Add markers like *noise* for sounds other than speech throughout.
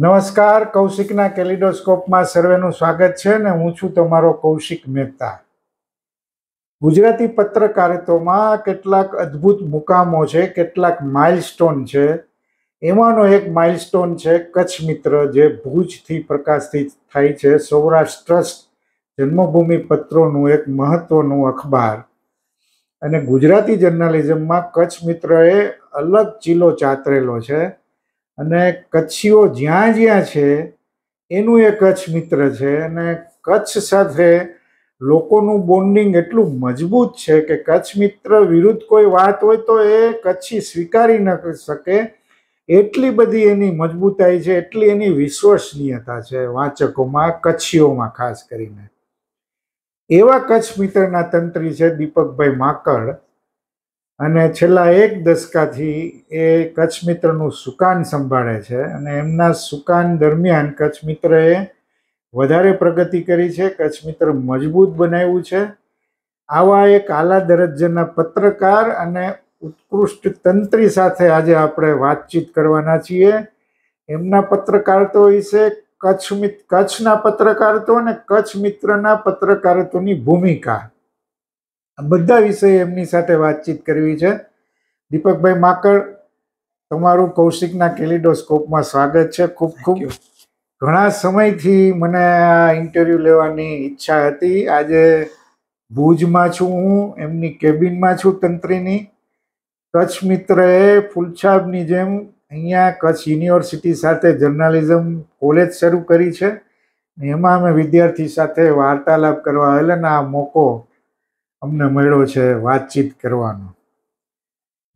નમસ્કાર કૌશિકના કેલિડોસ્કોપમાં સર્વેનું સ્વાગત છે અને હું છું તમારો કૌશિક મહેતા ગુજરાતી પત્રકારિતોમાં કેટલાક અદ્ભુત મુકામો છે કેટલાક માઇલસ્ટોન છે એમાંનો એક માઇલસ્ટોન છે કચ્છ મિત્ર જે ભુજથી પ્રકાશિત થાય છે સૌરાષ્ટ્ર ટ્રસ્ટ જન્મભૂમિ પત્રોનું એક મહત્વનું અખબાર અને ગુજરાતી જર્નાલિઝમમાં કચ્છ મિત્રએ અલગ ચીલો ચાતરેલો છે અને કચ્છીઓ જ્યાં જ્યાં છે એનું એ કચ્છ મિત્ર છે અને કચ્છ સાથે લોકોનું બોન્ડિંગ એટલું મજબૂત છે કે કચ્છ મિત્ર વિરુદ્ધ કોઈ વાત હોય તો એ કચ્છી સ્વીકારી ન કરી શકે એટલી બધી એની મજબૂતાઈ છે એટલી એની વિશ્વસનીયતા છે વાંચકોમાં કચ્છીઓમાં ખાસ કરીને એવા કચ્છ મિત્રના તંત્રી છે દીપકભાઈ માકડ અને છેલ્લા એક દશકાથી એ કચ્છ મિત્રનું સુકાન સંભાળે છે અને એમના સુકાન દરમિયાન કચ્છ મિત્રએ વધારે પ્રગતિ કરી છે કચ્છ મિત્ર મજબૂત બનાવ્યું છે આવા એક આલા દરજ્જાના પત્રકાર અને ઉત્કૃષ્ટ તંત્રી સાથે આજે આપણે વાતચીત કરવાના છીએ એમના પત્રકાર તો વિશે કચ્છ કચ્છના પત્રકારત્વ અને કચ્છ મિત્રના પત્રકારત્વની ભૂમિકા બધા વિષય એમની સાથે વાતચીત કરવી છે દીપકભાઈ માકડ તમારું કૌશિકના કેલિડોસ્કોપમાં સ્વાગત છે ખૂબ ખૂબ ઘણા સમયથી મને આ ઇન્ટરવ્યૂ લેવાની ઈચ્છા હતી આજે ભુજમાં છું હું એમની કેબિનમાં છું તંત્રીની કચ્છ મિત્રએ ફૂલછાબની જેમ અહીંયા કચ્છ યુનિવર્સિટી સાથે જર્નાલિઝમ કોલેજ શરૂ કરી છે એમાં અમે વિદ્યાર્થી સાથે વાર્તાલાપ કરવા આવેલા ને આ મોકો અમને મળ્યો છે વાતચીત કરવાનો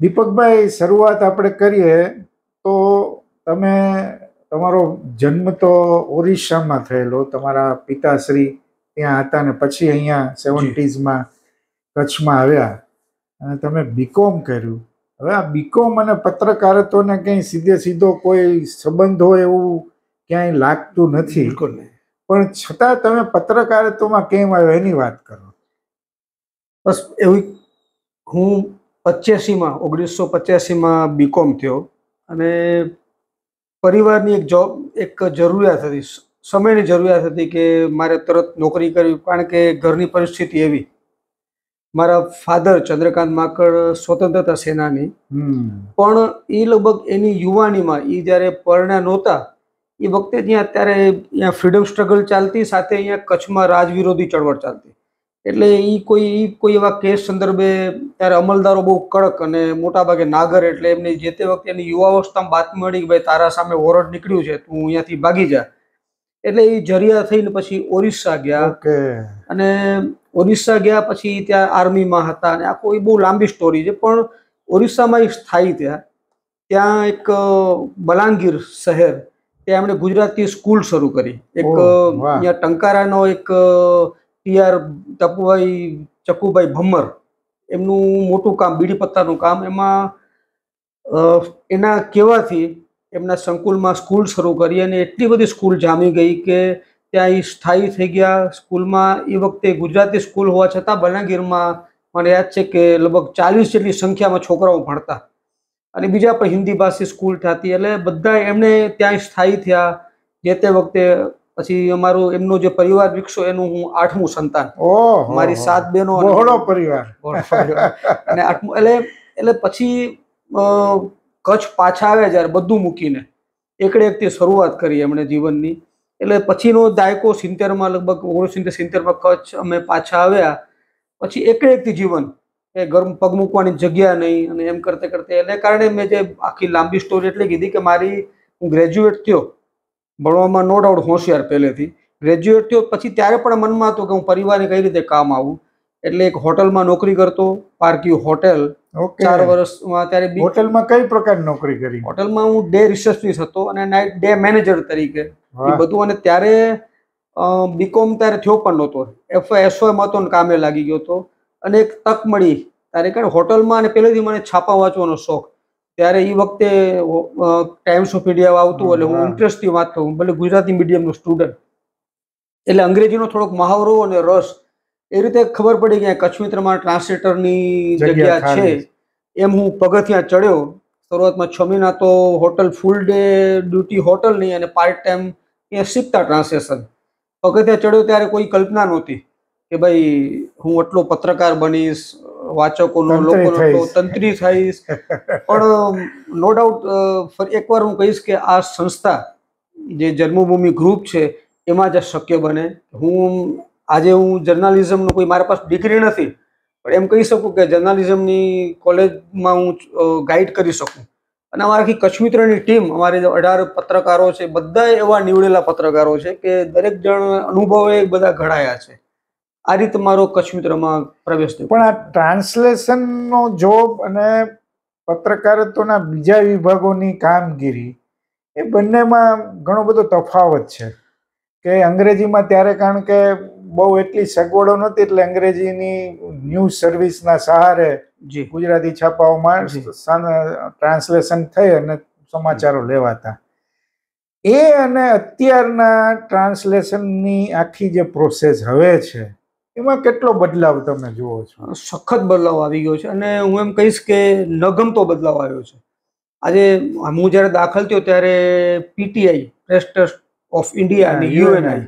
દીપકભાઈ શરૂઆત આપણે કરીએ તો તમે તમારો જન્મ તો ઓરિસ્સામાં થયેલો તમારા પિતાશ્રી ત્યાં હતા ને પછી અહીંયા સેવન્ટીઝમાં કચ્છમાં આવ્યા અને તમે બીકોમ કર્યું હવે આ બીકોમ અને પત્રકારત્વને કંઈ સીધે સીધો કોઈ સંબંધ હોય એવું ક્યાંય લાગતું નથી પણ છતાં તમે પત્રકારત્વમાં કેમ આવ્યો એની વાત કરો બસ એવી હું પચ્યાસીમાં ઓગણીસો પચ્યાસીમાં બીકોમ થયો અને પરિવારની એક જોબ એક જરૂરિયાત હતી સમયની જરૂરિયાત હતી કે મારે તરત નોકરી કરવી કારણ કે ઘરની પરિસ્થિતિ એવી મારા ફાધર ચંદ્રકાંત માકડ સ્વતંત્રતા સેનાની પણ એ લગભગ એની યુવાનીમાં એ જ્યારે પરણ્યા નહોતા એ વખતે ત્યાં અત્યારે અહીંયા ફ્રીડમ સ્ટ્રગલ ચાલતી સાથે અહીંયા કચ્છમાં રાજવિરોધી ચળવળ ચાલતી એટલે એ કોઈ કોઈ એવા કેસ સંદર્ભે ત્યારે અમલદારો બહુ કડક અને મોટાભાગે નાગર એટલે એમની જે તે વખતે એની યુવાવસ્થામાં બાતમી મળી કે ભાઈ તારા સામે વોરંટ નીકળ્યું છે તું અહીંયાથી ભાગી જા એટલે એ જરિયા થઈને પછી ઓરિસ્સા ગયા અને ઓરિસ્સા ગયા પછી ત્યાં આર્મીમાં હતા અને આખો એ બહુ લાંબી સ્ટોરી છે પણ ઓરિસ્સામાં એ સ્થાયી ત્યાં ત્યાં એક બલાંગીર શહેર ત્યાં એમણે ગુજરાતી સ્કૂલ શરૂ કરી એક અહીંયા ટંકારાનો એક પીઆર ટપુભાઈ ચકુભાઈ ભમર એમનું મોટું કામ બીડી પત્તાનું કામ એમાં એના કહેવાથી એમના સંકુલમાં સ્કૂલ શરૂ કરી અને એટલી બધી સ્કૂલ જામી ગઈ કે ત્યાં એ સ્થાયી થઈ ગયા સ્કૂલમાં એ વખતે ગુજરાતી સ્કૂલ હોવા છતાં બલાગીરમાં મને યાદ છે કે લગભગ ચાલીસ જેટલી સંખ્યામાં છોકરાઓ ભણતા અને બીજા પણ હિન્દી ભાષી સ્કૂલ થતી એટલે બધા એમણે ત્યાં સ્થાયી થયા જે તે વખતે પછી અમારું એમનો જે પરિવાર વિકસો એનું હું આઠમું સંતાન મારી સાત બહેનો બહોળો પરિવાર અને આઠમું એટલે એટલે પછી કચ્છ પાછા આવ્યા જયારે બધું મૂકીને એકડે એકથી શરૂઆત કરી એમણે જીવનની એટલે પછીનો દાયકો સિત્તેરમાં લગભગ ઓગણીસો સિત્તેરમાં કચ્છ અમે પાછા આવ્યા પછી એકડે એકથી જીવન એ ગરમ પગ મૂકવાની જગ્યા નહીં અને એમ કરતે કરતે એને કારણે મેં જે આખી લાંબી સ્ટોરી એટલે કીધી કે મારી હું ગ્રેજ્યુએટ થયો ભણવામાં નો ડાઉટ હોશિયાર પહેલેથી ગ્રેજ્યુએટ થયો પછી ત્યારે પણ મનમાં હતું કે હું પરિવારને કઈ રીતે કામ આવું એટલે એક હોટલમાં નોકરી કરતો પાર્ક્યુ હોટેલ ચાર વર્ષમાં ત્યારે હોટલમાં કઈ પ્રકારની નોકરી કરી હોટેલમાં હું ડે રિસેપ્શનિસ્ટ હતો અને નાઇટ ડે મેનેજર તરીકે બધું અને ત્યારે બીકોમ ત્યારે થયો પણ નહોતો એફ એસઓએમાં હતો કામે લાગી ગયો હતો અને એક તક મળી ત્યારે કારણ હોટલમાં અને પહેલેથી મને છાપા વાંચવાનો શોખ ત્યારે એ વખતે ટાઈમ્સ ઓફ ઇન્ડિયા આવતું એટલે હું ઇન્ટરેસ્ટથી વાંચતો હું ભલે ગુજરાતી મીડિયમનો સ્ટુડન્ટ એટલે અંગ્રેજીનો થોડોક મહાવરો અને રસ એ રીતે ખબર પડી કે કચ્છ મિત્રમાં ટ્રાન્સલેટરની જગ્યા છે એમ હું પગથિયા ચડ્યો શરૂઆતમાં છ મહિના તો hotel full day duty hotel નહીં અને પાર્ટ ટાઈમ ત્યાં શીખતા ટ્રાન્સલેશન પગથિયા ચડ્યો ત્યારે કોઈ કલ્પના નહોતી કે ભાઈ હું આટલો પત્રકાર બનીશ વાચકોનો લોકોનો તંત્રી થઈશ પણ નો ડાઉટ એકવાર હું કહીશ કે આ સંસ્થા જે જન્મભૂમિ ગ્રુપ છે એમાં જ શક્ય બને હું આજે હું જર્નાલિઝમનો કોઈ મારા પાસે ડિગ્રી નથી પણ એમ કહી શકું કે જર્નાલિઝમની કોલેજમાં હું ગાઈડ કરી શકું અને અમારાથી કચ્છ મિત્રની ટીમ અમારે અઢાર પત્રકારો છે બધા એવા નીવડેલા પત્રકારો છે કે દરેક જણ અનુભવે બધા ઘડાયા છે આ રીતે મારો કચ્છ મિત્રમાં પ્રવેશ થયો પણ આ ટ્રાન્સલેશનનો જોબ અને પત્રકારત્વના બીજા વિભાગોની કામગીરી એ બંનેમાં ઘણો બધો તફાવત છે કે અંગ્રેજીમાં ત્યારે કારણ કે બહુ એટલી સગવડો નહોતી એટલે અંગ્રેજીની ન્યૂઝ સર્વિસના સહારે ગુજરાતી છાપાઓમાં ટ્રાન્સલેશન થઈ અને સમાચારો લેવાતા એ અને અત્યારના ટ્રાન્સલેશનની આખી જે પ્રોસેસ હવે છે એમાં કેટલો બદલાવ તમે જુઓ છો સખત બદલાવ આવી ગયો છે અને હું એમ કહીશ કે નગમતો બદલાવ આવ્યો છે આજે હું જ્યારે દાખલ થયો ત્યારે પીટીઆઈ પ્રેસ ઓફ ઇન્ડિયા અને યુએનઆઈ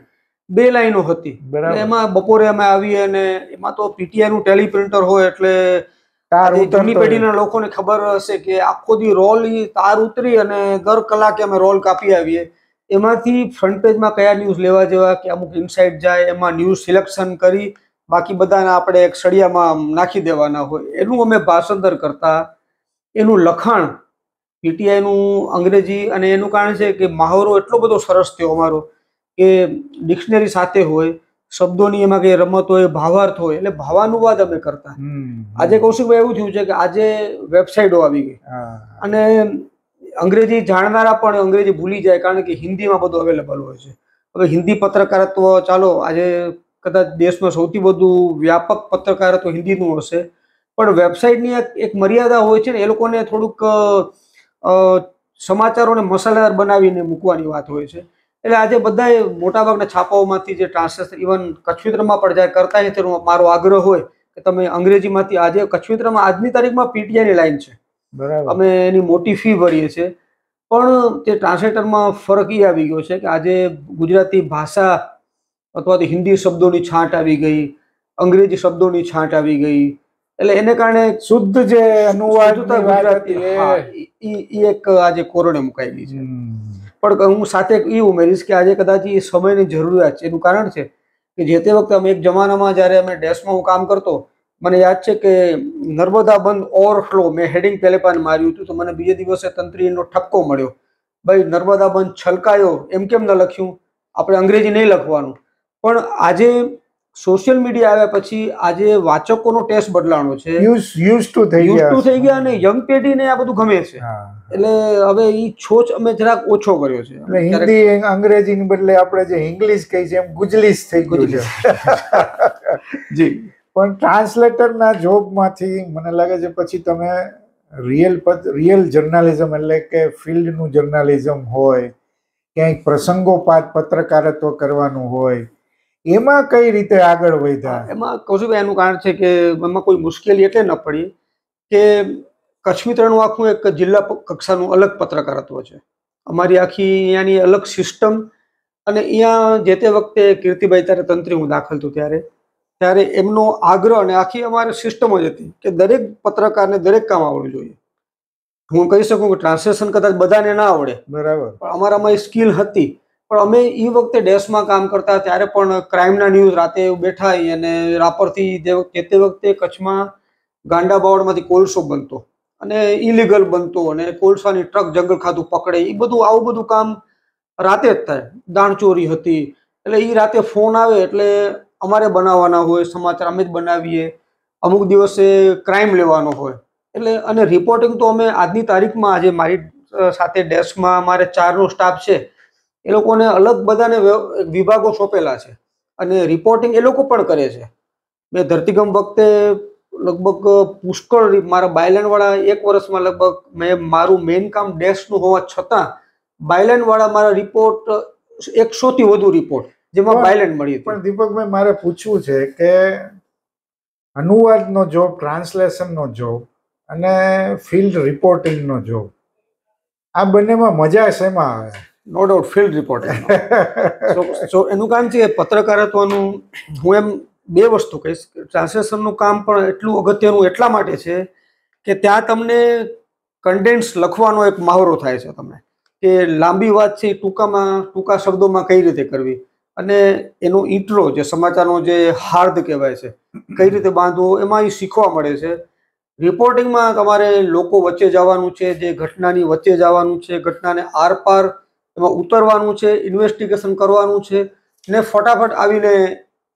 બે લાઈનો હતી એમાં બપોરે અમે આવીએ અને એમાં તો પીટીઆઈ નું ટેલિપ્રિન્ટર હોય એટલે જૂની પેઢીના લોકોને ખબર હશે કે આખો દી રોલ તાર ઉતરી અને દર કલાકે અમે રોલ કાપી આવીએ એમાંથી ફ્રન્ટ પેજમાં કયા ન્યૂઝ લેવા જેવા કે અમુક ઇનસાઇટ જાય એમાં ન્યૂઝ સિલેક્શન કરી બાકી બધાને આપણે એક સળિયામાં નાખી દેવાના હોય એનું અમે ભાષાંતર કરતા એનું લખાણ પીટીઆઈનું અંગ્રેજી અને એનું કારણ છે કે મહાવરો એટલો બધો સરસ થયો અમારો કે ડિક્શનરી સાથે હોય શબ્દોની એમાં કંઈ રમત હોય ભાવાર્થ હોય એટલે ભાવાનુવાદ અમે કરતા આજે કૌશિકભાઈ એવું થયું છે કે આજે વેબસાઇટો આવી ગઈ અને અંગ્રેજી જાણનારા પણ અંગ્રેજી ભૂલી જાય કારણ કે હિન્દીમાં બધું અવેલેબલ હોય છે હવે હિન્દી પત્રકારત્વ ચાલો આજે કદાચ દેશમાં સૌથી વધુ વ્યાપક પત્રકારત્વ હિન્દીનું હશે પણ વેબસાઇટની એક મર્યાદા હોય છે ને એ લોકોને થોડુંક સમાચારોને મસાલેદાર બનાવીને મૂકવાની વાત હોય છે એટલે આજે બધાએ મોટાભાગના છાપાઓમાંથી જે ટ્રાન્સલેશન ઇવન કચ્છમિત્રમાં પણ જ્યારે કરતા હોય નથી મારો આગ્રહ હોય કે તમે અંગ્રેજીમાંથી આજે કચ્છમિત્રમાં આજની તારીખમાં પીટીઆઈની લાઈન છે અમે એની મોટી ફી ભરીએ છીએ પણ તે ટ્રાન્સલેટરમાં ફરક એ આવી ગયો છે કે આજે ગુજરાતી ભાષા અથવા તો હિન્દી શબ્દોની છાંટ આવી ગઈ અંગ્રેજી શબ્દોની છાંટ આવી ગઈ એટલે એને કારણે શુદ્ધ જે અનુવાદ ગુજરાતી એ એક આજે કોરોને મુકાયેલી છે પણ હું સાથે એ ઉમેરીશ કે આજે કદાચ એ સમયની જરૂરિયાત છે એનું કારણ છે કે જે તે વખતે અમે એક જમાનામાં જ્યારે અમે ડેસ્કમાં હું કામ કરતો મને યાદ છે કે નર્મદા બંધ ઓવરફ્લો મેં હેડિંગ પહેલે પણ માર્યું હતું તો મને બીજે દિવસે તંત્રીનો ઠપકો મળ્યો ભાઈ નર્મદા બંધ છલકાયો એમ કેમ ન લખ્યું આપણે અંગ્રેજી નહીં લખવાનું પણ આજે સોશિયલ મીડિયા આવ્યા પછી આજે વાચકોનો ટેસ્ટ બદલાણો છે યુઝ ટુ થઈ યુઝ ટુ થઈ ગયા અને યંગ પેઢીને આ બધું ગમે છે એટલે હવે એ છોચ અમે જરાક ઓછો કર્યો છે હિન્દી અંગ્રેજીની બદલે આપણે જે ઇંગ્લિશ કહી છે એમ ગુજલીશ થઈ ગયું છે *laughs* જી પણ ટ્રાન્સલેટરના જોબમાંથી મને લાગે છે પછી તમે રિયલ પદ રિયલ જર્નાલિઝમ એટલે કે ફિલ્ડનું જર્નાલિઝમ હોય ક્યાંય પ્રસંગોપાત પત્રકારત્વ કરવાનું હોય એમાં કઈ રીતે આગળ વધ્યા એમાં કૌશિકભાઈ એનું કારણ છે કે એમાં કોઈ મુશ્કેલી એટલે ન પડી કે કચ્છ મિત્રનું આખું એક જિલ્લા કક્ષાનું અલગ પત્રકારત્વ છે અમારી આખી અહીંયાની અલગ સિસ્ટમ અને અહીંયા જે તે વખતે કીર્તિભાઈ ત્યારે તંત્રી હું દાખલ છું ત્યારે ત્યારે એમનો આગ્રહ અને આખી અમારે સિસ્ટમ જ હતી કે દરેક પત્રકારને દરેક કામ આવડવું જોઈએ હું કહી શકું કે ટ્રાન્સલેશન કદાચ બધાને ના આવડે બરાબર પણ અમારામાં એ સ્કિલ હતી પણ અમે એ વખતે ડેશમાં કામ કરતા ત્યારે પણ ક્રાઇમના ન્યૂઝ રાતે બેઠા અને રાપરથી જે તે વખતે કચ્છમાં ગાંડા બાવળમાંથી કોલસો બનતો અને ઇલીગલ બનતો અને કોલસાની ટ્રક જંગલ ખાતું પકડે એ બધું આવું બધું કામ રાતે જ થાય દાણચોરી હતી એટલે એ રાતે ફોન આવે એટલે અમારે બનાવવાના હોય સમાચાર અમે જ બનાવીએ અમુક દિવસે ક્રાઇમ લેવાનો હોય એટલે અને રિપોર્ટિંગ તો અમે આજની તારીખમાં આજે મારી સાથે ડેસ્કમાં અમારે ચારનો સ્ટાફ છે એ લોકોને અલગ બધાને વિભાગો સોંપેલા છે અને રિપોર્ટિંગ એ લોકો પણ કરે છે મેં ધરતીગમ વખતે લગભગ પુષ્કળ મારા બાયલેન્ડવાળા એક વર્ષમાં લગભગ મેં મારું મેઇન કામ ડેસ્કનું હોવા છતાં બાયલેન્ડવાળા મારા રિપોર્ટ એકસોથી વધુ રિપોર્ટ જેમાં બાયલેટ મળ્યું પણ દીપકભાઈ મારે પૂછવું છે કે અનુવાદનો જોબ ટ્રાન્સલેશનનો જોબ અને ફિલ્ડ રિપોર્ટિંગનો જોબ આ બંનેમાં મજા શેમાં આવે નો ડાઉટ ફિલ્ડ રિપોર્ટિંગ એનું કામ છે પત્રકારત્વનું હું એમ બે વસ્તુ કહીશ ટ્રાન્સલેશનનું કામ પણ એટલું અગત્યનું એટલા માટે છે કે ત્યાં તમને કન્ટેન્ટ્સ લખવાનો એક મહાવરો થાય છે તમે કે લાંબી વાત છે ટૂંકામાં ટૂંકા શબ્દોમાં કઈ રીતે કરવી અને એનો ઈંટરો જે સમાચારનો જે હાર્દ કહેવાય છે કઈ રીતે બાંધવો એમાં એ શીખવા મળે છે રિપોર્ટિંગમાં તમારે લોકો વચ્ચે જવાનું છે જે ઘટનાની વચ્ચે જવાનું છે ઘટનાને આરપાર એમાં ઉતરવાનું છે ઇન્વેસ્ટિગેશન કરવાનું છે ને ફટાફટ આવીને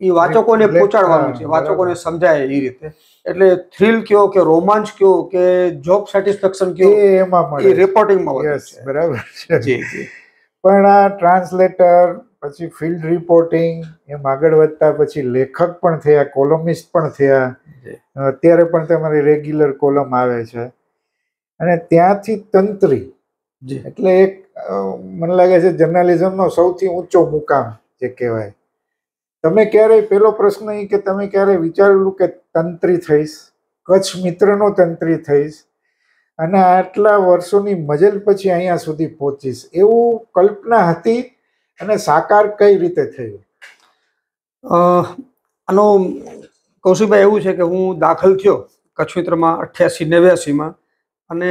એ વાચકોને પહોંચાડવાનું છે વાચકોને સમજાય એ રીતે એટલે થ્રિલ કયો કે રોમાંચ કયો કે જોબ સેટિસ્ફેક્શન કયો એમાં એ રિપોર્ટિંગમાં બરાબર છે પણ આ ટ્રાન્સલેટર પછી ફિલ્ડ રિપોર્ટિંગ એમ આગળ વધતા પછી લેખક પણ થયા કોલમિસ્ટ પણ થયા અત્યારે પણ તમારી રેગ્યુલર કોલમ આવે છે અને ત્યાંથી તંત્રી એટલે એક મને લાગે છે જર્નાલિઝમનો સૌથી ઊંચો મુકામ જે કહેવાય તમે ક્યારેય પેલો પ્રશ્ન એ કે તમે ક્યારેય વિચારેલું કે તંત્રી થઈશ કચ્છ મિત્રનો તંત્રી થઈશ અને આટલા વર્ષોની મજલ પછી અહીંયા સુધી પહોંચીશ એવું કલ્પના હતી અને સાકાર કઈ રીતે થયો આનો કૌશિકભાઈ એવું છે કે હું દાખલ થયો કચ્છ મિત્રમાં અઠ્યાસી નેવ્યાસીમાં અને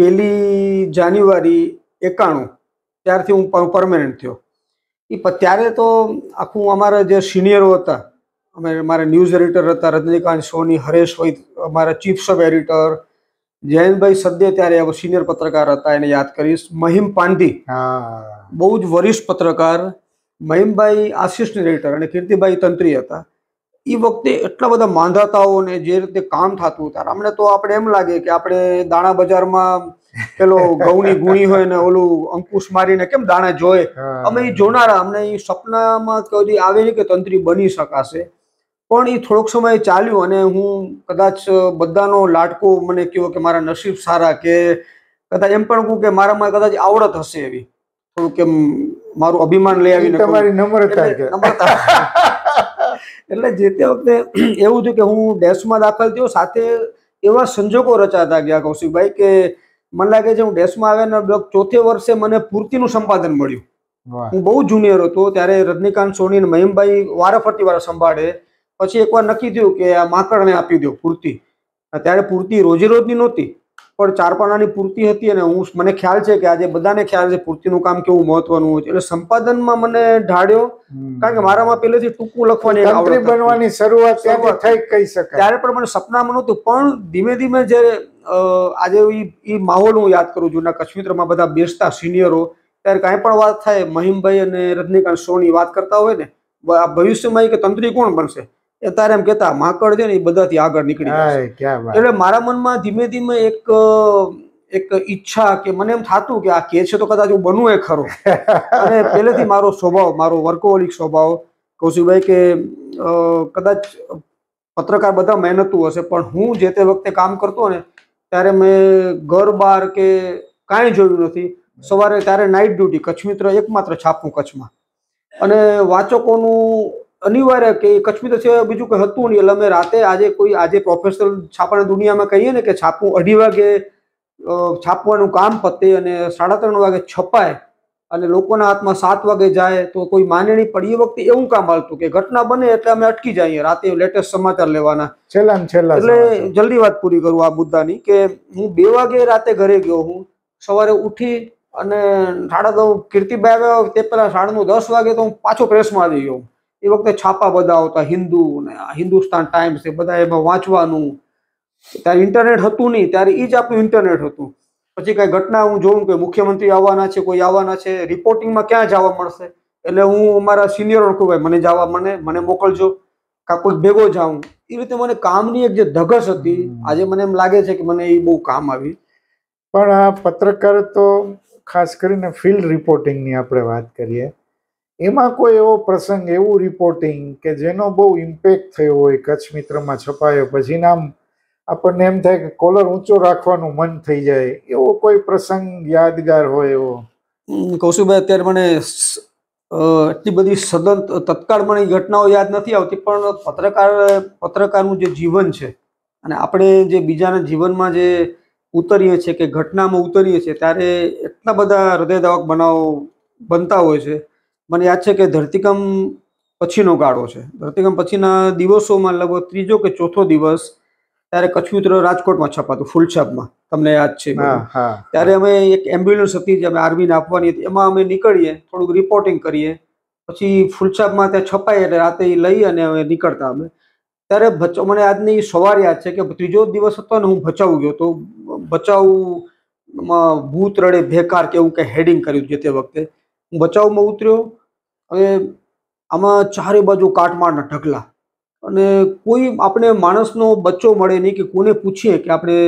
પહેલી જાન્યુઆરી એકાણું ત્યારથી હું પરમેનન્ટ થયો એ ત્યારે તો આખું અમારા જે સિનિયરો હતા અમે મારા ન્યૂઝ એડિટર હતા રજનીકાંત સોની હરેશ હોય અમારા ચીફ સબ એડિટર જયંતભાઈ સદ્ય ત્યારે સિનિયર પત્રકાર હતા એને યાદ કરીશ મહિમ પાંડી હા બહુ જ વરિષ્ઠ પત્રકાર મહિમભાઈ આસિસ્ટન્ટ એડિટર અને કીર્તિભાઈ તંત્રી હતા એ વખતે એટલા બધા માંધાતાઓને જે રીતે કામ થતું હતા અમને તો આપણે એમ લાગે કે આપણે દાણા બજારમાં પેલો ઘઉંની ગુણી હોય ને ઓલું અંકુશ મારીને કેમ દાણા જોય અમે એ જોનારા અમને એ સપનામાં કદી આવે નહીં કે તંત્રી બની શકાશે પણ એ થોડોક સમય ચાલ્યું અને હું કદાચ બધાનો લાટકો મને કહ્યો કે મારા નસીબ સારા કે કદાચ એમ પણ કહું કે મારામાં કદાચ આવડત હશે એવી થોડુંક એમ મારું અભિમાન લઈ આવી તમારી નમ્રતા નમ્રતા *laughs* એટલે જે તે વખતે એવું થયું કે હું ડેશમાં દાખલ થયો સાથે એવા સંજોગો રચાતા ગયા કૌશિકભાઈ કે મને લાગે છે હું ડેશમાં આવ્યા ને ચોથે વર્ષે મને પૂર્તિનું સંપાદન મળ્યું હું બહુ જુનિયર હતો ત્યારે રજનીકાંત સોની અને મહીમભાઈ વારાફરતી વાળા સંભાળે પછી એકવાર નક્કી થયું કે આ માકડને આપી દો પૂર્તિ ત્યારે પૂર્તિ રોજે રોજની નહોતી પણ ચાર પાનાની પૂર્તિ હતી અને હું મને ખ્યાલ છે કે આજે બધાને ખ્યાલ છે પૂર્તિનું કામ કેવું મહત્વનું હોય છે એટલે સંપાદનમાં મને ઢાળ્યો કારણ કે મારામાં પહેલેથી ટૂંકું લખવાની બનવાની શરૂઆત થઈ કહી શકાય ત્યારે પણ મને સપનામાં નહોતું પણ ધીમે ધીમે જે આજે એ માહોલ હું યાદ કરું છું કચ્છ મિત્રમાં બધા બેસતા સિનિયરો ત્યારે કાંઈ પણ વાત થાય મહિમભાઈ અને રજનીકાંત સોની વાત કરતા હોય ને ભવિષ્યમાં કે તંત્રી કોણ બનશે એ તારે એમ કેતા માકડ છે ને એ બધાથી આગળ નીકળી એટલે મારા મનમાં ધીમે ધીમે એક એક ઈચ્છા કે મને એમ થતું કે આ કે છે તો કદાચ હું બનવું એ ખરો *laughs* અને પહેલેથી મારો સ્વભાવ મારો વર્કોહોલિક સ્વભાવ કૌશિકભાઈ કે કદાચ પત્રકાર બધા મહેનતું હશે પણ હું જે તે વખતે કામ કરતો ને ત્યારે મેં ઘર બાર કે કાંઈ જોયું નથી સવારે ત્યારે નાઇટ ડ્યુટી કચ્છ મિત્ર એકમાત્ર છાપું કચ્છમાં અને વાચકોનું અનિવાર્ય કે કચ્છમી તો સિવાય બીજું કોઈ હતું નહીં એટલે અમે રાતે આજે કોઈ આજે પ્રોફેશનલ છાપાની દુનિયામાં કહીએ ને કે છાપવું અઢી વાગે છાપવાનું કામ પતે અને સાડા ત્રણ વાગે છપાય અને લોકોના હાથમાં સાત વાગે જાય તો કોઈ માનણી પડી એ વખતે એવું કામ હાલતું કે ઘટના બને એટલે અમે અટકી જઈએ રાતે લેટેસ્ટ સમાચાર લેવાના છેલ્લા છેલ્લા એટલે જલ્દી વાત પૂરી કરું આ મુદ્દાની કે હું બે વાગે રાતે ઘરે ગયો હું સવારે ઉઠી અને સાડા દસ કીર્તિભાઈ આવ્યા તે પહેલા સાડા દસ વાગે તો હું પાછો પ્રેસમાં આવી ગયો એ વખતે છાપા બધા આવતા હિન્દુ ને હિન્દુસ્તાન ટાઈમ્સ એ બધા એમાં વાંચવાનું ત્યારે ઇન્ટરનેટ હતું નહીં ત્યારે એ જ આપણું ઇન્ટરનેટ હતું પછી કાંઈ ઘટના હું જોઉં કે મુખ્યમંત્રી આવવાના છે કોઈ આવવાના છે રિપોર્ટિંગમાં ક્યાં જવા મળશે એટલે હું અમારા સિનિયર કહું ભાઈ મને જવા મને મને મોકલજો કાં કોઈ ભેગો જાઉં એ રીતે મને કામની એક જે ધગસ હતી આજે મને એમ લાગે છે કે મને એ બહુ કામ આવી પણ આ પત્રકાર તો ખાસ કરીને ફિલ્ડ રિપોર્ટિંગની આપણે વાત કરીએ એમાં કોઈ એવો પ્રસંગ એવું રિપોર્ટિંગ કે જેનો બહુ ઇમ્પેક્ટ થયો હોય કચ્છ મિત્રમાં છપાયો પછી નામ આપણને એમ થાય કે કોલર ઊંચો રાખવાનું મન થઈ જાય એવો કોઈ પ્રસંગ યાદગાર હોય એવો કૌશિકભાઈ અત્યારે મને એટલી બધી સદન તત્કાળ મને ઘટનાઓ યાદ નથી આવતી પણ પત્રકાર પત્રકારનું જે જીવન છે અને આપણે જે બીજાના જીવનમાં જે ઉતરીએ છીએ કે ઘટનામાં ઉતરીએ છીએ ત્યારે એટલા બધા હૃદયદાવક બનાવો બનતા હોય છે મને યાદ છે કે ધરતીકંપ પછીનો ગાળો છે ધરતીકંપ પછીના દિવસોમાં લગભગ ત્રીજો કે ચોથો દિવસ ત્યારે કચ્છુત્ર રાજકોટમાં છપાતું ફૂલછાપમાં તમને યાદ છે ત્યારે અમે એક એમ્બ્યુલન્સ હતી જે અમે આર્મીને આપવાની હતી એમાં અમે નીકળીએ થોડુંક રિપોર્ટિંગ કરીએ પછી ફૂલછાપમાં ત્યાં છપાઈ એટલે રાતે લઈ અને અમે નીકળતા અમે ત્યારે ભચ મને આજની સવાર યાદ છે કે ત્રીજો દિવસ હતો ને હું બચાવ ગયો તો બચાવ ભૂત રડે ભેકાર કે એવું કંઈ હેડિંગ કર્યું જે તે વખતે હું બચાવમાં ઉતર્યો અને આમાં ચારે બાજુ કાટમાળના ઢગલા અને કોઈ આપણે માણસનો બચ્ચો મળે નહીં કે કોને પૂછીએ કે આપણે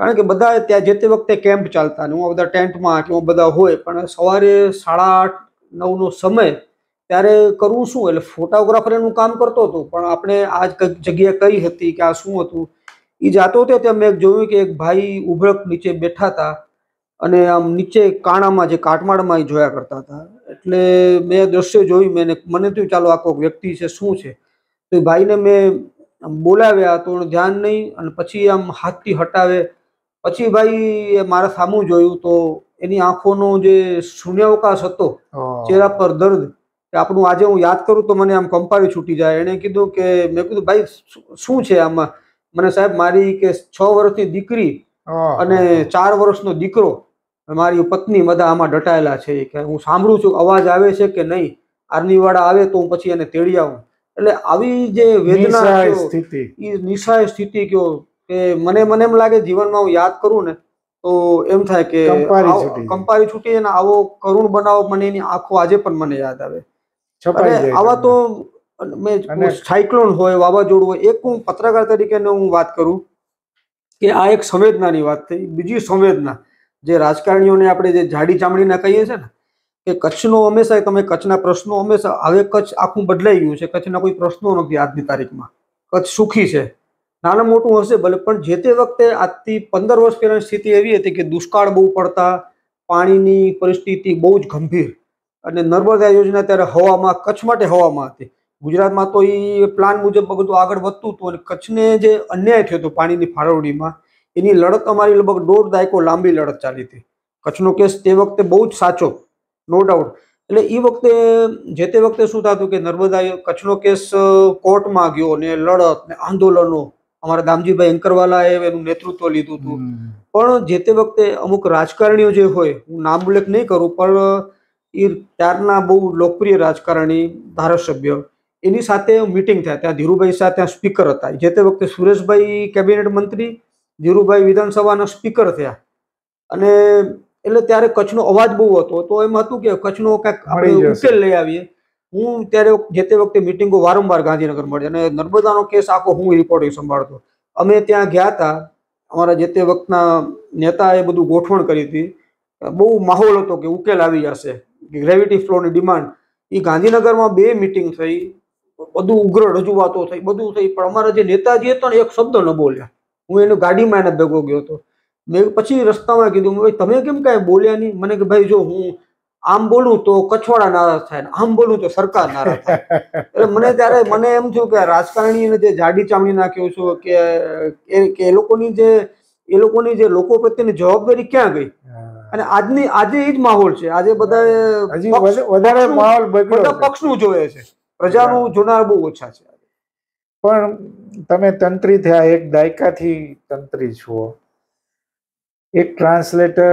કારણ કે બધા ત્યાં જે તે વખતે કેમ્પ ચાલતા ને હું બધા ટેન્ટમાં કે હું બધા હોય પણ સવારે સાડા આઠ નવનો સમય ત્યારે કરવું શું એટલે ફોટોગ્રાફર એનું કામ કરતો હતો પણ આપણે આ જગ્યા કઈ હતી કે આ શું હતું એ જાતો હતો ત્યાં મેં જોયું કે એક ભાઈ ઉભરક નીચે બેઠા હતા અને આમ નીચે કાણામાં જે કાટમાળમાં એ જોયા કરતા હતા એટલે મેં દ્રશ્ય જોયું મેં મને થયું ચાલો આ કોઈક વ્યક્તિ છે શું છે તો એ ભાઈને મેં બોલાવ્યા તો ધ્યાન નહીં અને પછી આમ હાથથી હટાવે પછી ભાઈ મારા સામું જોયું તો એની આંખોનો જે શૂન્યાવકાશ હતો ચહેરા પર દર્દ આપણું આજે હું યાદ કરું તો મને આમ કંપારી છૂટી જાય એણે કીધું કે મેં કીધું ભાઈ શું છે આમાં મને સાહેબ મારી કે છ વર્ષની દીકરી અને ચાર વર્ષનો દીકરો મારી પત્ની બધા આમાં ડટાયેલા છે કે હું સાંભળું છું અવાજ આવે છે કે નહીં આર્મીવાળા આવે તો હું પછી એને તેડી આવું એટલે આવી જે વેદના સ્થિતિ એ નિશાય સ્થિતિ કયો કે મને મને એમ લાગે જીવનમાં હું યાદ કરું ને તો એમ થાય કે કંપારી છૂટી અને આવો કરુણ બનાવો મને એની આંખો આજે પણ મને યાદ આવે આવા તો મેં સાયક્લોન હોય વાવાઝોડું હોય એક હું પત્રકાર તરીકે હું વાત કરું કે આ એક સંવેદનાની વાત થઈ બીજી સંવેદના જે રાજકારણીઓને આપણે જે જાડી ચામડીના કહીએ છીએ ને કે કચ્છનો હંમેશા તમે કચ્છના પ્રશ્નો હંમેશા હવે કચ્છ આખું બદલાઈ ગયું છે કચ્છના કોઈ પ્રશ્નો નથી આજની તારીખમાં કચ્છ સુખી છે નાનું મોટું હશે ભલે પણ જે તે વખતે આજથી પંદર વર્ષ પહેલાં સ્થિતિ એવી હતી કે દુષ્કાળ બહુ પડતા પાણીની પરિસ્થિતિ બહુ જ ગંભીર અને નર્મદા યોજના ત્યારે હવામાં કચ્છ માટે હવામાં હતી ગુજરાતમાં તો એ પ્લાન મુજબ બધું આગળ વધતું હતું અને કચ્છને જે અન્યાય થયો હતો પાણીની ફાળવણીમાં એની લડત અમારી લગભગ દોઢ દાયકો લાંબી લડત ચાલી હતી કચ્છનો કેસ તે વખતે બહુ જ સાચો નો ડાઉટ એટલે એ વખતે જે તે વખતે શું થતું કે નર્મદા કચ્છનો કેસ કોર્ટમાં ગયો ને લડત ને આંદોલનો અમારા દામજીભાઈ અંકરવાલાએ એનું નેતૃત્વ લીધું હતું પણ જે તે વખતે અમુક રાજકારણીઓ જે હોય હું નામ ઉલ્લેખ નહીં કરું પણ એ ત્યારના બહુ લોકપ્રિય રાજકારણી ધારાસભ્ય એની સાથે મિટિંગ થયા ત્યાં ધીરુભાઈ શાહ ત્યાં સ્પીકર હતા જે તે વખતે સુરેશભાઈ કેબિનેટ મંત્રી ધીરુભાઈ વિધાનસભાના સ્પીકર થયા અને એટલે ત્યારે કચ્છનો અવાજ બહુ હતો તો એમ હતું કે કચ્છનો કંઈક આપણે ઉકેલ લઈ આવીએ હું ત્યારે જે તે વખતે મિટિંગો વારંવાર ગાંધીનગર મળી અને નર્મદાનો કેસ આખો હું રિપોર્ટિંગ સંભાળતો અમે ત્યાં ગયા હતા અમારા જે તે વખતના નેતાએ બધું ગોઠવણ કરી હતી બહુ માહોલ હતો કે ઉકેલ આવી જશે ગ્રેવિટી ફ્લોની ડિમાન્ડ એ ગાંધીનગરમાં બે મિટિંગ થઈ બધું ઉગ્ર રજૂઆતો થઈ બધું થઈ પણ અમારા જે નેતાજી હતા ને એક શબ્દ ન બોલ્યા હું એનું ગાડીમાં એના ભેગો ગયો હતો મેં પછી રસ્તામાં કીધું ભાઈ તમે કેમ કાંઈ બોલ્યા નહીં મને કે ભાઈ જો હું આમ બોલું તો કછવાડા નારાજ થાય આમ બોલું તો સરકાર નારાજ થાય એટલે મને ત્યારે મને એમ થયું કે રાજકારણીને જે જાડી ચામડી નાખ્યો છો કે એ લોકોની જે એ લોકોની જે લોકો પ્રત્યેની જવાબદારી ક્યાં ગઈ અને આજની આજે એ જ માહોલ છે આજે બધા વધારે માહોલ બધા પક્ષનું જોયે છે પ્રજાનું જોનાર બહુ ઓછા છે પણ તમે તંત્રી થયા એક દાયકાથી તંત્રી છો એક ટ્રાન્સલેટર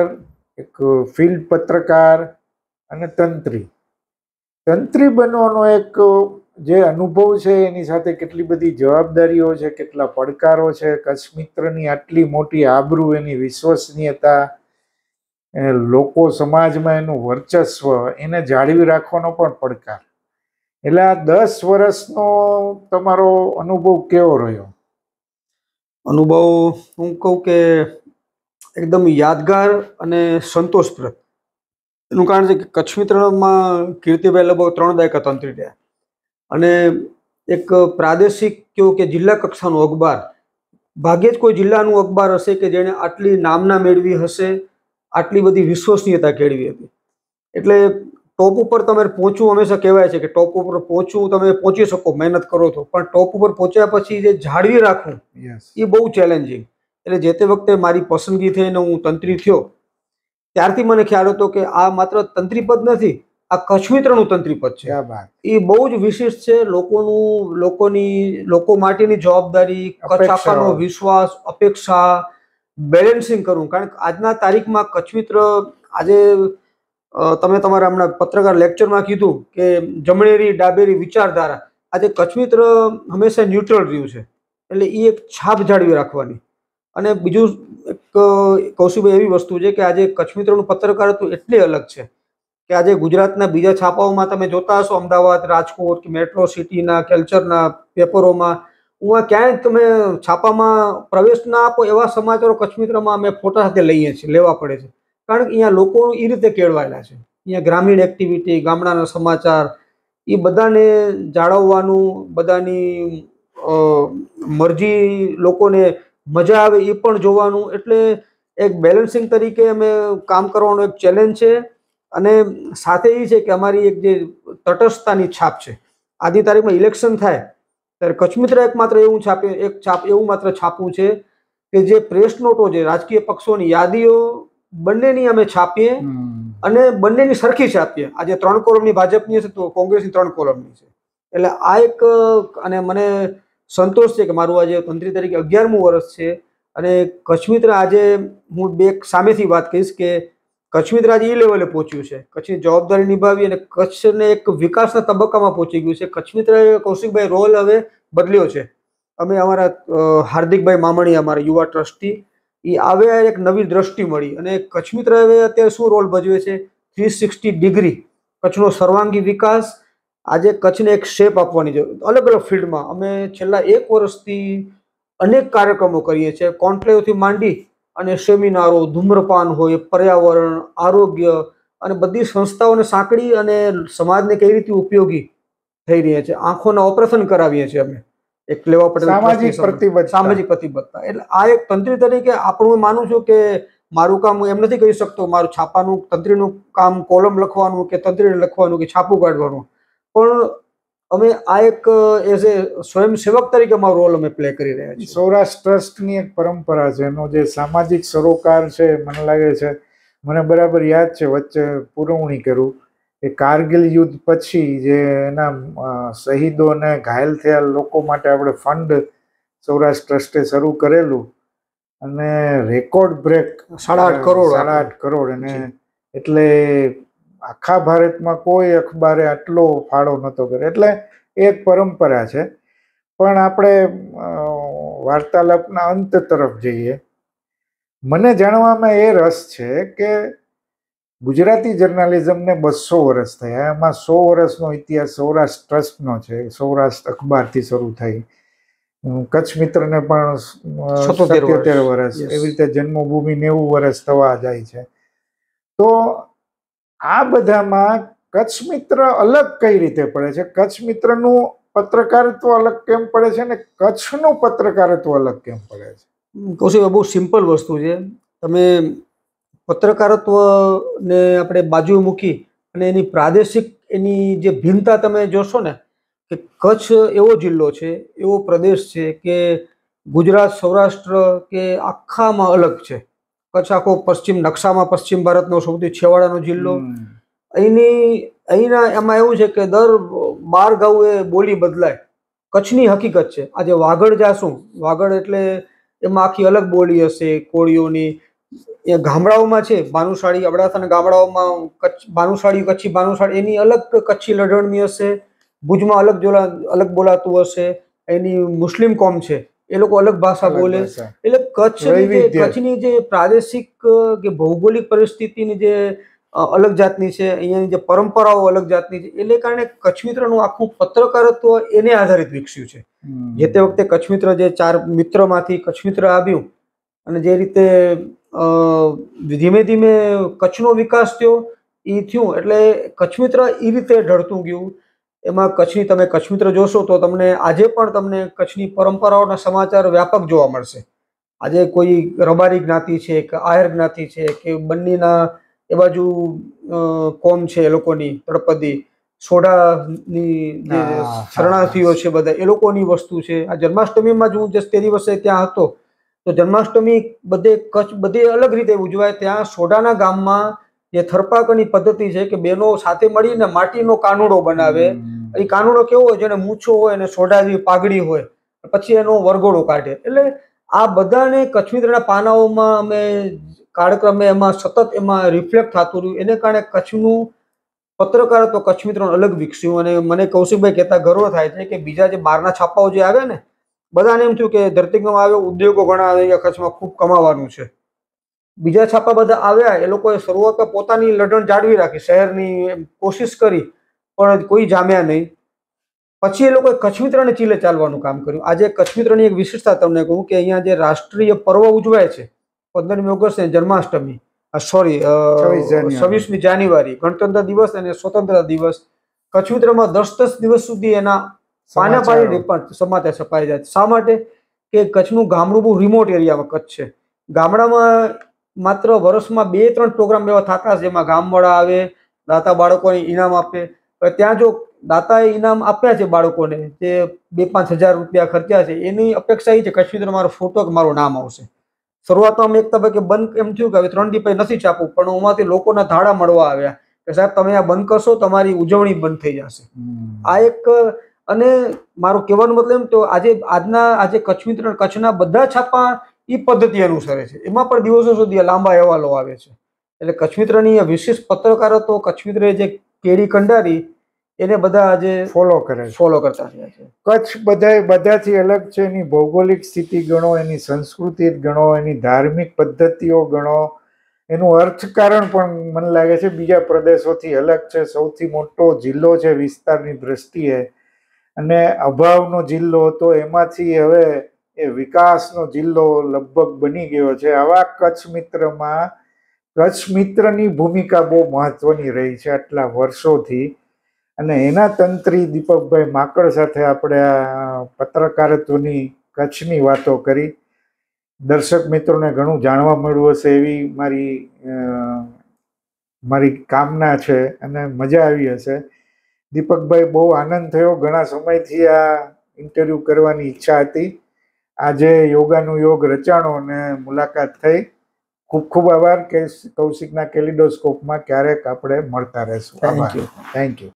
એક ફિલ્ડ પત્રકાર અને તંત્રી તંત્રી બનવાનો એક જે અનુભવ છે એની સાથે કેટલી બધી જવાબદારીઓ છે કેટલા પડકારો છે કચ્છ મિત્રની આટલી મોટી આબરૂ એની વિશ્વસનીયતા લોકો સમાજમાં એનું વર્ચસ્વ એને જાળવી રાખવાનો પણ પડકાર એટલે આ દસ વર્ષનો તમારો અનુભવ કેવો રહ્યો અનુભવ હું કહું કે એકદમ યાદગાર અને સંતોષપ્રદ એનું કારણ છે કે કચ્છ મિત્રણમાં કીર્તિભાઈ લગભગ ત્રણ દાયકા તંત્રી રહ્યા અને એક પ્રાદેશિક કેવું કે જિલ્લા કક્ષાનું અખબાર ભાગ્યે જ કોઈ જિલ્લાનું અખબાર હશે કે જેણે આટલી નામના મેળવી હશે આટલી બધી વિશ્વસનીયતા કેળવી હતી એટલે ટોપ ઉપર તમે પહોંચવું હંમેશા કહેવાય છે કે ટોપ ઉપર પહોંચવું તમે પહોંચી શકો મહેનત કરો તો પણ ટોપ ઉપર પહોંચ્યા પછી જે જાળવી રાખવું એ બહુ ચેલેન્જિંગ એટલે જે તે વખતે મારી પસંદગી થઈને હું તંત્રી થયો ત્યારથી મને ખ્યાલ હતો કે આ માત્ર તંત્રી પદ નથી આ કચ્છમિત્રનું તંત્રી પદ છે એ બહુ જ વિશિષ્ટ છે લોકોનું લોકોની લોકો માટેની જવાબદારી કચ્છ આપવાનો વિશ્વાસ અપેક્ષા બેલેન્સિંગ કરવું કારણ કે આજના તારીખમાં કચ્છમિત્ર આજે તમે તમારા હમણાં પત્રકાર લેક્ચરમાં કીધું કે જમણેરી ડાબેરી વિચારધારા આજે કચ્છમિત્ર હંમેશા ન્યુટ્રલ રહ્યું છે એટલે એ એક છાપ જાળવી રાખવાની અને બીજું એક કૌશિકભાઈ એવી વસ્તુ છે કે આજે કચ્છમિત્રનું પત્રકાર પત્રકારત્વ એટલે અલગ છે કે આજે ગુજરાતના બીજા છાપાઓમાં તમે જોતા હશો અમદાવાદ રાજકોટ કે મેટ્રો સિટીના કેલ્ચરના પેપરોમાં હું ક્યાંય તમે છાપામાં પ્રવેશ ના આપો એવા સમાચારો કચ્છમિત્રમાં અમે ફોટા સાથે લઈએ છીએ લેવા પડે છે કારણ કે અહીંયા લોકો એ રીતે કેળવાયેલા છે અહીંયા ગ્રામીણ એક્ટિવિટી ગામડાના સમાચાર એ બધાને જાળવવાનું બધાની મરજી લોકોને મજા આવે એ પણ જોવાનું એટલે એક બેલેન્સિંગ તરીકે અમે કામ કરવાનો એક ચેલેન્જ છે અને સાથે એ છે કે અમારી એક જે તટસ્થતાની છાપ છે આજની તારીખમાં ઇલેક્શન થાય ત્યારે કચ્છ મિત્ર એક માત્ર એવું છાપે એક છાપ એવું માત્ર છાપવું છે કે જે પ્રેસ નોટો જે રાજકીય પક્ષોની યાદીઓ બંનેની અમે છાપીએ અને બંનેની સરખી છાપીએ આજે ત્રણ કોલમની ભાજપની હશે તો કોંગ્રેસની ત્રણ કોલમની છે એટલે આ એક અને મને સંતોષ છે કે મારું આજે મંત્રી તરીકે અગિયારમું વર્ષ છે અને કચ્છ આજે હું બે સામેથી વાત કહીશ કે કચ્છ આજે એ લેવલે પહોંચ્યું છે કચ્છની જવાબદારી નિભાવી અને કચ્છને એક વિકાસના તબક્કામાં પહોંચી ગયું છે કચ્છ કૌશિકભાઈ રોલ હવે બદલ્યો છે અમે અમારા હાર્દિકભાઈ મામણી અમારા યુવા ટ્રસ્ટી એ આવ્યા એક નવી દ્રષ્ટિ મળી અને કચ્છ મિત્ર હવે અત્યારે શું રોલ ભજવે છે થ્રી સિક્સટી ડિગ્રી કચ્છનો સર્વાંગી વિકાસ આજે કચ્છને એક શેપ આપવાની જરૂર અલગ અલગ ફિલ્ડમાં અમે છેલ્લા એક વર્ષથી અનેક કાર્યક્રમો કરીએ છીએ કોન્કલેવથી માંડી અને સેમિનારો ધૂમ્રપાન હોય પર્યાવરણ આરોગ્ય અને બધી સંસ્થાઓને સાંકળી અને સમાજને કઈ રીતે ઉપયોગી થઈ રહ્યા છે આંખોના ઓપરેશન કરાવીએ છીએ અમે એક લેવા પટેલ સામાજિક પ્રતિબદ્ધ સામાજિક પ્રતિબદ્ધતા એટલે આ એક તંત્રી તરીકે આપણું માનું છું કે મારું કામ એમ નથી કહી શકતો મારું છાપાનું તંત્રીનું કામ કોલમ લખવાનું કે તંત્રીને લખવાનું કે છાપું કાઢવાનું પણ અમે આ એક એઝ એ સ્વયંસેવક તરીકે અમારો રોલ અમે પ્લે કરી રહ્યા છીએ સૌરાષ્ટ્ર ટ્રસ્ટની એક પરંપરા છે એનો જે સામાજિક સરોકાર છે મને લાગે છે મને બરાબર યાદ છે વચ્ચે પુરવણી કરું એ કારગિલ યુદ્ધ પછી જે એના શહીદોને ઘાયલ થયેલ લોકો માટે આપણે ફંડ સૌરાષ્ટ્ર ટ્રસ્ટે શરૂ કરેલું અને રેકોર્ડ બ્રેક સાડા આઠ કરોડ સાડા આઠ કરોડ અને એટલે આખા ભારતમાં કોઈ અખબારે આટલો ફાળો નહોતો કર્યો એટલે એક પરંપરા છે પણ આપણે વાર્તાલાપના અંત તરફ જઈએ મને જાણવામાં એ રસ છે કે ગુજરાતી જર્નાલિઝમને બસો વર્ષ થયા એમાં સો વર્ષનો ઇતિહાસ સૌરાષ્ટ્ર ટ્રસ્ટનો છે સૌરાષ્ટ્ર અખબારથી શરૂ થઈ કચ્છ મિત્રને પણ સત્યોતેર વર્ષ એવી રીતે જન્મભૂમિ નેવું વર્ષ થવા જાય છે તો આ બધામાં કચ્છ મિત્ર અલગ કઈ રીતે પડે છે કચ્છ મિત્રનું પત્રકારત્વ અલગ કેમ પડે છે ને કચ્છનું પત્રકારત્વ અલગ કેમ પડે છે કૌશિકભાઈ બહુ સિમ્પલ વસ્તુ છે તમે પત્રકારત્વને આપણે બાજુ મૂકી અને એની પ્રાદેશિક એની જે ભિન્નતા તમે જોશો ને કે કચ્છ એવો જિલ્લો છે એવો પ્રદેશ છે કે ગુજરાત સૌરાષ્ટ્ર કે આખામાં અલગ છે કચ્છ આખો પશ્ચિમ નકશામાં પશ્ચિમ ભારતનો સૌથી છેવાડાનો જિલ્લો અહીંની અહીંના એમાં એવું છે કે દર બાર ગાઉ એ બોલી બદલાય કચ્છની હકીકત છે આજે વાગડ જાશું વાગડ એટલે એમાં આખી અલગ બોલી હશે કોળીઓની એ ગામડાઓમાં છે ભાનુશાળી અને ગામડાઓમાં કચ્છ ભાનુશાળી કચ્છી ભાનુશાળી એની અલગ કચ્છી લડણની હશે ભુજમાં અલગ જોલા અલગ બોલાતું હશે એની મુસ્લિમ કોમ છે એ લોકો અલગ ભાષા બોલે એટલે કચ્છ કચ્છની જે પ્રાદેશિક કે ભૌગોલિક પરિસ્થિતિની જે અલગ જાતની છે અહીંયાની જે પરંપરાઓ અલગ જાતની છે એટલે કારણે કચ્છ મિત્રનું આખું પત્રકારત્વ એને આધારિત વિકસ્યું છે જે તે વખતે કચ્છ મિત્ર જે ચાર મિત્રમાંથી કચ્છ મિત્ર આવ્યું અને જે રીતે ધીમે ધીમે કચ્છનો વિકાસ થયો એ થયું એટલે કચ્છમિત્ર એ રીતે ઢળતું ગયું એમાં કચ્છની તમે કચ્છમિત્ર જોશો તો તમને આજે પણ તમને કચ્છની પરંપરાઓના સમાચાર વ્યાપક જોવા મળશે આજે કોઈ રબારી જ્ઞાતિ છે કે આયર જ્ઞાતિ છે કે બંનેના એ બાજુ કોમ છે એ લોકોની તળપદી સોડાની શરણાર્થીઓ છે બધા એ લોકોની વસ્તુ છે આ જન્માષ્ટમીમાં જ હું તે દિવસે ત્યાં હતો તો જન્માષ્ટમી બધે કચ્છ બધે અલગ રીતે ઉજવાય ત્યાં સોડાના ગામમાં જે થરપાકની પદ્ધતિ છે કે બેનો સાથે મળીને માટીનો કાનુડો બનાવે એ કાનુડો કેવો હોય જેને મૂછો હોય અને સોડા જેવી પાઘડી હોય પછી એનો વરઘોડો કાઢે એટલે આ બધાને કચ્છમિત્રના પાનાઓમાં અમે કાળક્રમે એમાં સતત એમાં રિફ્લેક્ટ થતું રહ્યું એને કારણે કચ્છનું પત્રકાર તો કચ્છમિત્રો અલગ વિકસ્યું અને મને કૌશિકભાઈ કહેતા ગર્વ થાય છે કે બીજા જે બહારના છાપાઓ જે આવે ને બધાને એમ થયું કે ધરતીકંપ આવ્યો ઉદ્યોગો ઘણા આવી કચ્છમાં ખૂબ કમાવાનું છે બીજા છાપા બધા આવ્યા એ લોકોએ શરૂઆતમાં પોતાની લડણ જાળવી રાખી શહેરની કોશિશ કરી પણ કોઈ જામ્યા નહીં પછી એ લોકોએ કચ્છમિત્રને ચીલે ચાલવાનું કામ કર્યું આજે કચ્છમિત્રની એક વિશેષતા તમને કહું કે અહીંયા જે રાષ્ટ્રીય પર્વ ઉજવાય છે પંદરમી ઓગસ્ટ ઓગસ્ટે જન્માષ્ટમી સોરી છવ્વીસમી જાન્યુઆરી ગણતંત્ર દિવસ અને સ્વતંત્ર દિવસ કચ્છમિત્રમાં દસ દસ દિવસ સુધી એના પાનાપાણીને પણ સમાચાર છપાઈ જાય શા માટે કે કચ્છનું ગામડું બહુ રિમોટ એરિયામાં કચ્છ છે ગામડામાં માત્ર વર્ષમાં બે ત્રણ પ્રોગ્રામ એવા થતા જેમાં ગામવાળા આવે દાતા બાળકોને ઇનામ આપે ત્યાં જો દાતાએ ઇનામ આપ્યા છે બાળકોને જે બે પાંચ હજાર રૂપિયા ખર્ચ્યા છે એની અપેક્ષા એ છે કશ્મીર મારો ફોટો મારું નામ આવશે શરૂઆતમાં અમે એક તબક્કે બંધ એમ થયું કે હવે ત્રણ ટીપાઈ નથી છાપવું પણ એમાંથી લોકોના ધાડા મળવા આવ્યા કે સાહેબ તમે આ બંધ કરશો તમારી ઉજવણી બંધ થઈ જશે આ એક અને મારો કહેવાનો મતલબ એમ તો આજે આજના આજે કચ્છ મિત્ર કચ્છના બધા છાપા એ પદ્ધતિ અનુસરે છે એમાં પણ દિવસો સુધી લાંબા અહેવાલો આવે છે એટલે કચ્છ મિત્રની વિશેષ પત્રકારત્વ કચ્છ મિત્રે જે કેડી કંડારી એને બધા આજે ફોલો કરે ફોલો કરતા થયા છે કચ્છ બધા બધાથી અલગ છે એની ભૌગોલિક સ્થિતિ ગણો એની સંસ્કૃતિ ગણો એની ધાર્મિક પદ્ધતિઓ ગણો એનું અર્થકારણ પણ મને લાગે છે બીજા પ્રદેશોથી અલગ છે સૌથી મોટો જિલ્લો છે વિસ્તારની દ્રષ્ટિએ અને અભાવનો જિલ્લો હતો એમાંથી હવે એ વિકાસનો જિલ્લો લગભગ બની ગયો છે આવા કચ્છ મિત્રમાં કચ્છ મિત્રની ભૂમિકા બહુ મહત્વની રહી છે આટલા વર્ષોથી અને એના તંત્રી દીપકભાઈ માકડ સાથે આપણે આ પત્રકારત્વની કચ્છની વાતો કરી દર્શક મિત્રોને ઘણું જાણવા મળ્યું હશે એવી મારી મારી કામના છે અને મજા આવી હશે દીપકભાઈ બહુ આનંદ થયો ઘણા સમયથી આ ઇન્ટરવ્યૂ કરવાની ઈચ્છા હતી આજે યોગાનું યોગ રચાણો અને મુલાકાત થઈ ખૂબ ખૂબ આભાર કે કૌશિકના કેલિડોસ્કોપમાં ક્યારેક આપણે મળતા રહેશું આભાર થેન્ક યુ